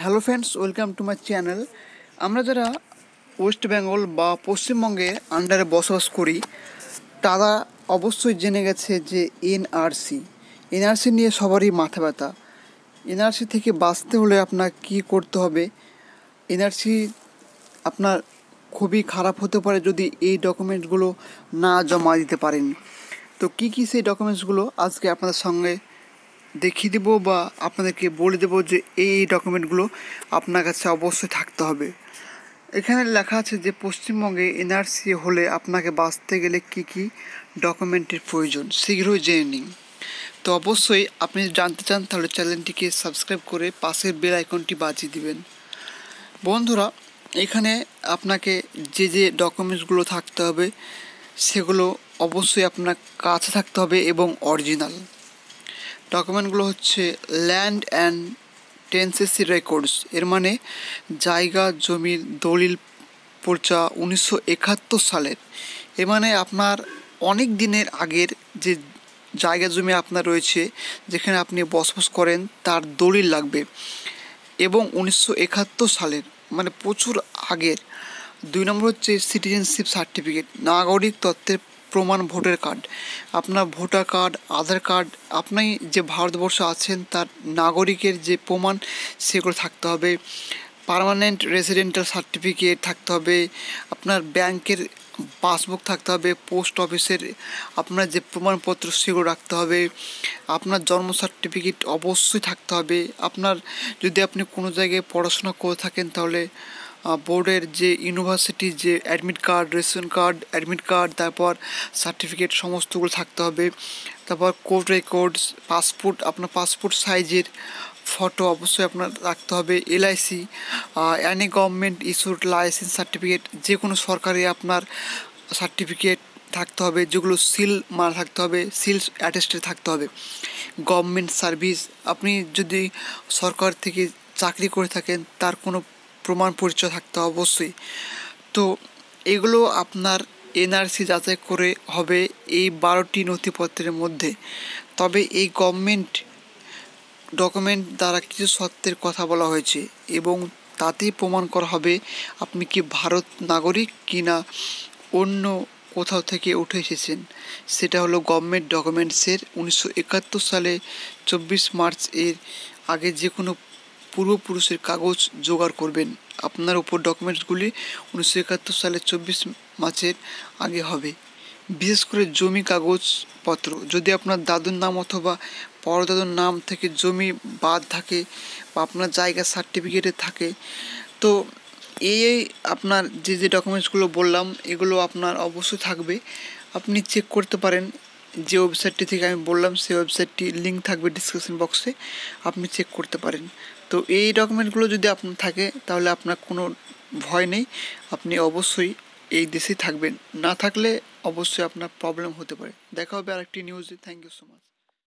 hello friends welcome to my channel আমরা যারা West Bengal বা পশ্চিমবঙ্গে আন্ডারে বসবাস করি তারা অবশ্যই জেনে গেছে যে এনআরসি এনআরসি নিয়ে সবারই মাথা ব্যথা এনআরসি থেকে বাঁচতে হলে আপনার কি করতে হবে এনআরসি আপনার খুবই খারাপ হতে পারে যদি এই ডকুমেন্টসগুলো না জমা দিতে পারেন তো কি কি সেই ডকুমেন্টসগুলো আজকে আপনাদের সঙ্গে দেখিয়ে দেবো বা আপনাদেরকে বলে দেবো যে এই এই ডকুমেন্টগুলো আপনার কাছে অবশ্যই থাকতে হবে এখানে লেখা আছে যে পশ্চিমবঙ্গে এনআরসি হলে আপনাকে বাঁচতে গেলে কি কি ডকুমেন্টের প্রয়োজন শীঘ্রই জেনে নিন তো অবশ্যই আপনি জানতে চান তাহলে চ্যানেলটিকে সাবস্ক্রাইব করে পাশের বেল আইকনটি বাজিয়ে দিবেন বন্ধুরা এখানে আপনাকে যে যে ডকুমেন্টসগুলো থাকতে হবে সেগুলো অবশ্যই আপনার কাছে থাকতে হবে এবং অরিজিনাল ডকুমেন্টগুলো হচ্ছে ল্যান্ড অ্যান্ড টেন্সেসি রেকর্ডস এর মানে জায়গা জমির দলিল পর্চা উনিশশো একাত্তর সালের এর মানে আপনার অনেক দিনের আগের যে জায়গা জমি আপনার রয়েছে যেখানে আপনি বসবাস করেন তার দলিল লাগবে এবং উনিশশো একাত্তর সালের মানে প্রচুর আগের দুই নম্বর হচ্ছে সিটিজেনশিপ সার্টিফিকেট নাগরিক তত্ত্বের প্রমাণ ভোটার কার্ড আপনার ভোটার কার্ড আধার কার্ড আপনি যে ভারতবর্ষ আছেন তার নাগরিকের যে প্রমাণ সেগুলো থাকতে হবে পারমানেন্ট রেসিডেন্টাল সার্টিফিকেট থাকতে হবে আপনার ব্যাংকের পাসবুক থাকতে হবে পোস্ট অফিসের আপনার যে প্রমাণপত্র সেগুলো রাখতে হবে আপনার জন্ম সার্টিফিকেট অবশ্যই থাকতে হবে আপনার যদি আপনি কোনো জায়গায় পড়াশোনা করে থাকেন তাহলে বোর্ডের যে ইউনিভার্সিটি যে admit card ration card admit card তারপর সার্টিফিকেট সমস্তগুলো থাকতে হবে তারপর কোর্ট রেকর্ডস পাসপোর্ট আপনার পাসপোর্ট সাইজের ফটো অবশ্যই আপনার রাখতে হবে LIC any government issued licence certificate যে কোনো সরকারি আপনার সার্টিফিকেট থাকতে হবে যেগুলো সিল মারা থাকতে হবে সিল অ্যাটেস্টেড থাকতে হবে গভর্নমেন্ট সার্ভিস আপনি যদি সরকার থেকে চাকরি করে থাকেন তার কোনো প্রমাণ পরিচয় থাকতে অবশ্যই তো এগুলো আপনার এনআরসি যাচাই করে হবে এই বারোটি নথিপত্রের মধ্যে তবে এই গভর্নমেন্ট ডকুমেন্ট দ্বারা কিছু সত্যের কথা বলা হয়েছে এবং তাতেই প্রমাণ করা হবে আপনি কি ভারত নাগরিক কি না অন্য কোথাও থেকে উঠে এসেছেন সেটা হলো গভর্নমেন্ট ডকুমেন্টসের উনিশশো একাত্তর সালে চব্বিশ মার্চ এর আগে যে কোনো পূর্বপুরুষের কাগজ জোগাড় করবেন আপনার উপর ডকুমেন্টসগুলি উনিশশো একাত্তর সালের চব্বিশ মাসের আগে হবে বিশেষ করে জমি কাগজপত্র যদি আপনার দাদুর নাম অথবা পরদাদুর নাম থেকে জমি বাদ থাকে বা আপনার জায়গা সার্টিফিকেটে থাকে তো এই এই আপনার যে যে ডকুমেন্টসগুলো বললাম এগুলো আপনার অবশ্যই থাকবে আপনি চেক করতে পারেন যে ওয়েবসাইটটি থেকে আমি বললাম সেই ওয়েবসাইটটি লিঙ্ক থাকবে ডিসক্রিপশন বক্সে আপনি চেক করতে পারেন তো এই ডকুমেন্টগুলো যদি আপনার থাকে তাহলে আপনার কোনো ভয় নেই আপনি অবশ্যই এই দেশেই থাকবেন না থাকলে অবশ্যই আপনার প্রবলেম হতে পারে দেখা হবে আরেকটি নিউজে থ্যাংক ইউ সো মাচ